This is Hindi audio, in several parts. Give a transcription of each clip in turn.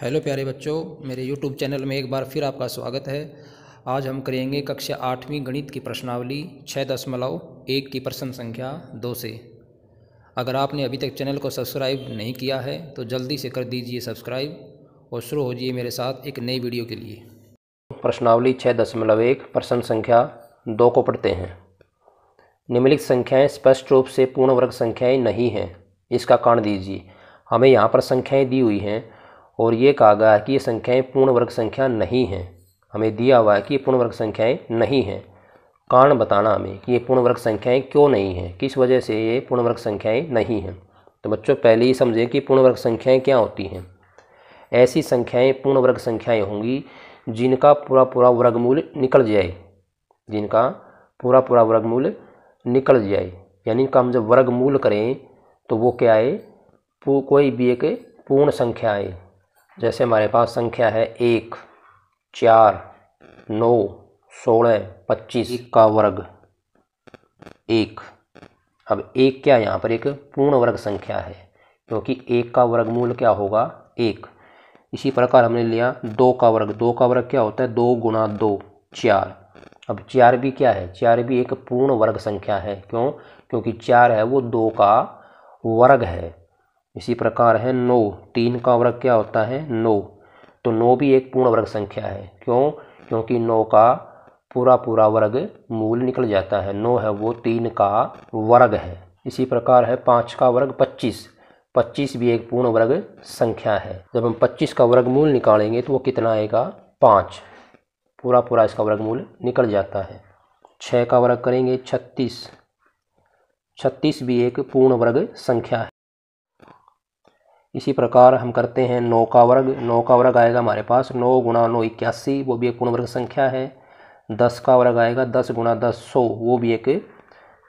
हेलो प्यारे बच्चों मेरे यूट्यूब चैनल में एक बार फिर आपका स्वागत है आज हम करेंगे कक्षा आठवीं गणित की प्रश्नावली छः दशमलव एक की प्रश्न संख्या दो से अगर आपने अभी तक चैनल को सब्सक्राइब नहीं किया है तो जल्दी से कर दीजिए सब्सक्राइब और शुरू हो जाइए मेरे साथ एक नई वीडियो के लिए प्रश्नावली छः दशमलव एक प्रश्न संख्या दो को पढ़ते हैं निम्नलिखित संख्याएँ स्पष्ट रूप से पूर्ण वर्ग संख्याएँ नहीं हैं इसका कारण दीजिए हमें यहाँ पर संख्याएँ दी हुई हैं और ये कहा गया है कि ये संख्याएं पूर्ण वर्ग संख्या नहीं हैं हमें दिया हुआ है कि पूर्ण वर्ग संख्याएं नहीं हैं कारण बताना हमें कि ये पूर्ण वर्ग संख्याएं क्यों नहीं हैं किस वजह से ये पूर्ण वर्ग संख्याएं नहीं हैं तो बच्चों पहले ही समझें कि पूर्ण वर्ग संख्याएं क्या होती हैं ऐसी संख्याएं पूर्ण वर्ग संख्याएं होंगी जिनका पूरा पूरा वर्गमूल निकल जाए जिनका पूरा पूरा वर्गमूल निकल जाए यानी का हम जब वर्गमूल करें तो वो क्या है कोई भी एक पूर्ण संख्या है जैसे हमारे पास संख्या है एक चार नौ सोलह पच्चीस का वर्ग एक अब एक क्या यहाँ पर एक पूर्ण वर्ग संख्या है क्योंकि तो एक का वर्गमूल क्या होगा एक इसी प्रकार हमने लिया दो का वर्ग दो का वर्ग क्या होता है दो गुणा दो चार अब चार भी क्या है चार भी एक पूर्ण वर्ग संख्या है क्यों क्योंकि चार है वो दो का वर्ग है इसी प्रकार है नौ तीन का वर्ग क्या होता है नौ तो नौ भी एक पूर्ण वर्ग संख्या है क्यों क्योंकि नौ का पूरा पूरा वर्ग मूल निकल जाता है नौ है वो तीन का वर्ग है इसी प्रकार है पाँच का वर्ग पच्चीस पच्चीस भी एक पूर्ण वर्ग संख्या है जब हम पच्चीस का वर्ग मूल निकालेंगे तो वो कितना आएगा पाँच पूरा पूरा इसका वर्ग मूल निकल जाता है छः का वर्ग करेंगे छत्तीस छत्तीस भी एक पूर्ण वर्ग संख्या है इसी प्रकार हम करते हैं नौ का वर्ग नौ का वर्ग आएगा हमारे पास नौ गुणा नौ इक्यासी वो भी एक पूर्ण वर्ग संख्या है दस का वर्ग आएगा दस गुणा दस सौ वो भी एक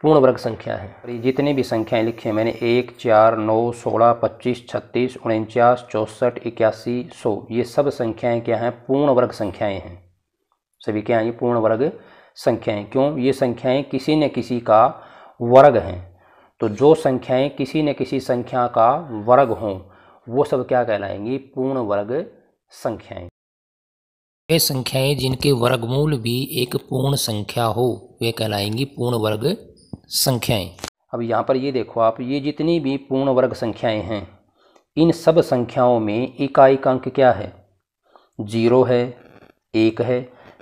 पूर्ण वर्ग संख्या है और ये जितनी भी संख्याएं लिखी हैं मैंने एक चार नौ सोलह पच्चीस छत्तीस उनचास चौंसठ इक्यासी सौ ये सब संख्याएं क्या हैं पूर्ण वर्ग संख्याएं हैं सभी क्या हैं ये पूर्ण वर्ग संख्याएं क्यों ये संख्याएं किसी न किसी का वर्ग हैं तो जो संख्याएं किसी न किसी संख्या का वर्ग हों वो सब क्या कहलाएंगी पूर्ण वर्ग संख्याएं वे संख्याएं जिनके वर्गमूल भी एक पूर्ण संख्या हो वे कहलाएंगी पूर्ण वर्ग संख्याएं अब यहाँ पर ये देखो आप ये जितनी भी पूर्ण वर्ग संख्याएं हैं इन सब संख्याओं में इकाई का अंक क्या है जीरो है एक है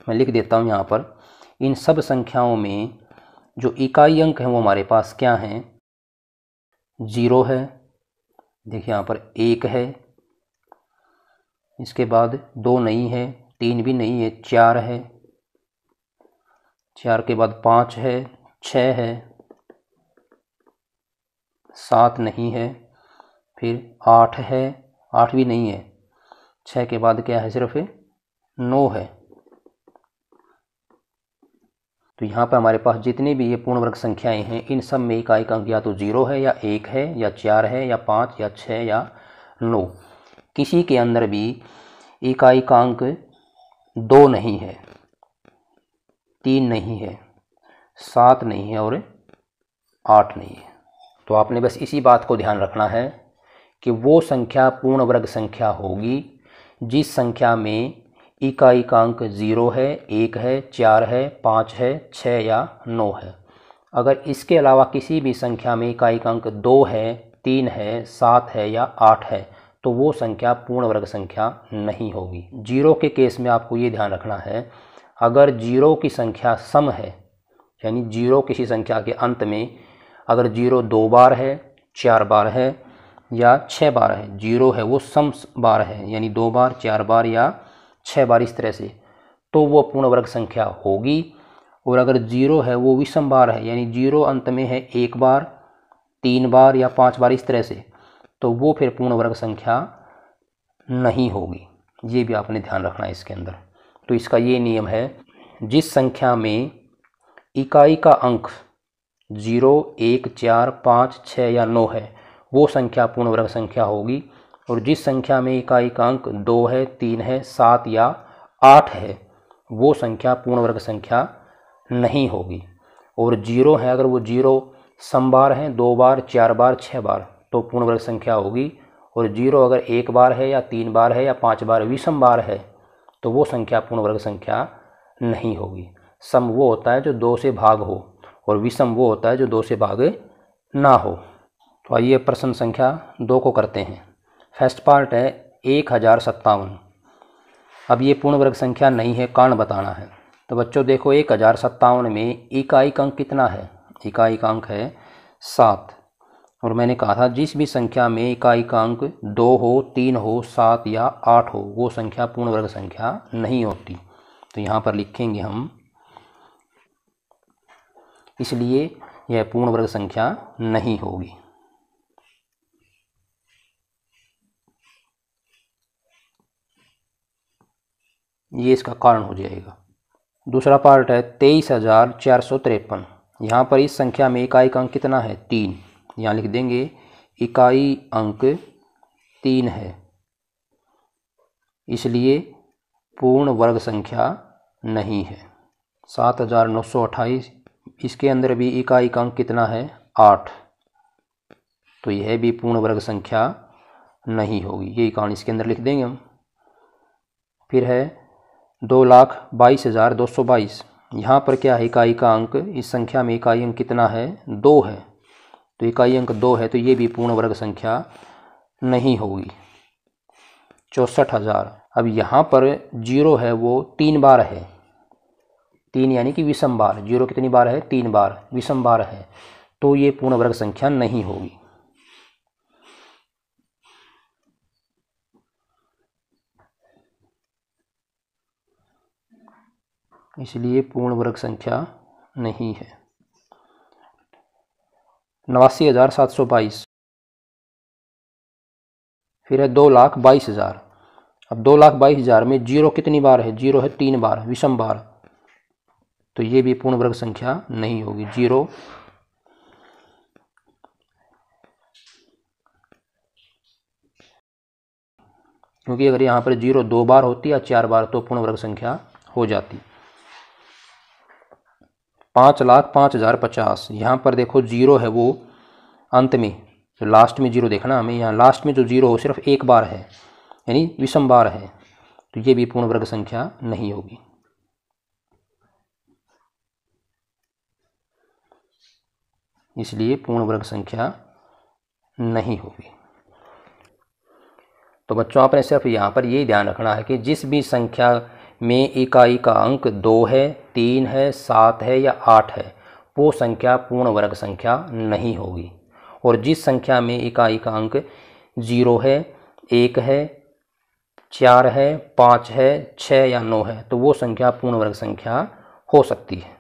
मैं लिख देता हूँ यहाँ पर इन सब संख्याओं में जो इकाई अंक हैं वो हमारे पास क्या हैं जीरो है देखिए यहाँ पर एक है इसके बाद दो नहीं है तीन भी नहीं है चार है चार के बाद पाँच है छः है सात नहीं है फिर आठ है आठ भी नहीं है छः के बाद क्या है सिर्फ नौ है तो यहाँ पर हमारे पास जितने भी ये पूर्ण वर्ग संख्याएं हैं इन सब में इकाई का अंक या तो जीरो है या एक है या चार है या पाँच या छः या नौ किसी के अंदर भी इकाई का अंक दो नहीं है तीन नहीं है सात नहीं है और आठ नहीं है तो आपने बस इसी बात को ध्यान रखना है कि वो संख्या पूर्ण वर्ग संख्या होगी जिस संख्या में इकाई का अंक ज़ीरो है एक है चार है पाँच है छः या नौ है अगर इसके अलावा किसी भी संख्या में इकाई का अंक दो है तीन है सात है या आठ है तो वो संख्या पूर्ण वर्ग संख्या नहीं होगी जीरो के केस में आपको ये ध्यान रखना है अगर जीरो की संख्या सम है यानी जीरो किसी संख्या के अंत में अगर जीरो दो बार है चार बार है या छः बार है जीरो है वो सम बार है यानी दो बार चार बार या छः बार इस तरह से तो वो पूर्ण वर्ग संख्या होगी और अगर जीरो है वो विषम बार है यानी जीरो अंत में है एक बार तीन बार या पांच बार इस तरह से तो वो फिर पूर्ण वर्ग संख्या नहीं होगी ये भी आपने ध्यान रखना है इसके अंदर तो इसका ये नियम है जिस संख्या में इकाई का अंक जीरो एक चार पाँच छः या नौ है वो संख्या पूर्ण वर्ग संख्या होगी और जिस संख्या में इकाई अंक दो है तीन है सात या आठ है वो संख्या पूर्ण वर्ग संख्या नहीं होगी और जीरो है अगर वो जीरो सम बार हैं दो बार चार बार छः बार तो पूर्ण वर्ग संख्या होगी और जीरो अगर एक बार है या तीन बार है या पाँच बार विषम बार है तो वो संख्या पूर्ण वर्ग संख्या नहीं होगी सम वो होता है जो दो से भाग हो और विषम वो होता है जो दो से भाग ना हो तो आइए प्रश्न संख्या दो को करते हैं फर्स्ट पार्ट है एक हज़ार सत्तावन अब ये पूर्ण वर्ग संख्या नहीं है कारण बताना है तो बच्चों देखो एक हज़ार सत्तावन में इकाई का अंक कितना है इकाई का अंक है सात और मैंने कहा था जिस भी संख्या में इकाई का अंक दो हो तीन हो सात या आठ हो वो संख्या पूर्ण वर्ग संख्या नहीं होती तो यहाँ पर लिखेंगे हम इसलिए यह पूर्ण वर्ग संख्या नहीं होगी ये इसका कारण हो जाएगा दूसरा पार्ट है तेईस हज़ार चार सौ तिरपन यहाँ पर इस संख्या में इकाई का अंक कितना है तीन यहाँ लिख देंगे इकाई अंक तीन है इसलिए पूर्ण वर्ग संख्या नहीं है सात हज़ार नौ सौ अट्ठाईस इसके अंदर भी इकाई का अंक कितना है आठ तो यह भी पूर्ण वर्ग संख्या नहीं होगी यही कारण इसके अंदर लिख देंगे हम फिर है दो लाख बाईस हज़ार दो सौ बाईस यहाँ पर क्या है इकाई का अंक इस संख्या में इकाई अंक कितना है दो है तो इकाई अंक दो है तो ये भी पूर्ण वर्ग संख्या नहीं होगी चौंसठ हज़ार अब यहाँ पर जीरो है वो तीन बार है तीन यानी कि विषम बार जीरो कितनी बार है तीन बार विषम बार है तो ये पूर्ण वर्ग संख्या नहीं होगी इसलिए पूर्ण वर्ग संख्या नहीं है नवासी हज़ार सात सौ बाईस फिर है दो लाख बाईस हज़ार अब दो लाख बाईस हज़ार में जीरो कितनी बार है जीरो है तीन बार विषम बार तो ये भी पूर्ण वर्ग संख्या नहीं होगी जीरो क्योंकि अगर यहाँ पर जीरो दो बार होती या चार बार तो पूर्ण वर्ग संख्या हो जाती पाँच लाख पाँच हज़ार पचास यहाँ पर देखो जीरो है वो अंत में तो लास्ट में जीरो देखना हमें यहाँ लास्ट में जो जीरो हो सिर्फ एक बार है यानी विषम बार है तो ये भी पूर्ण वर्ग संख्या नहीं होगी इसलिए पूर्ण वर्ग संख्या नहीं होगी तो बच्चों आपने सिर्फ यहाँ पर ये ध्यान रखना है कि जिस भी संख्या में इकाई का अंक दो है तीन है सात है या आठ है वो संख्या पूर्ण वर्ग संख्या नहीं होगी और जिस संख्या में इकाई का अंक जीरो है एक है चार है पाँच है छः या नौ है तो वो संख्या पूर्ण वर्ग संख्या हो सकती है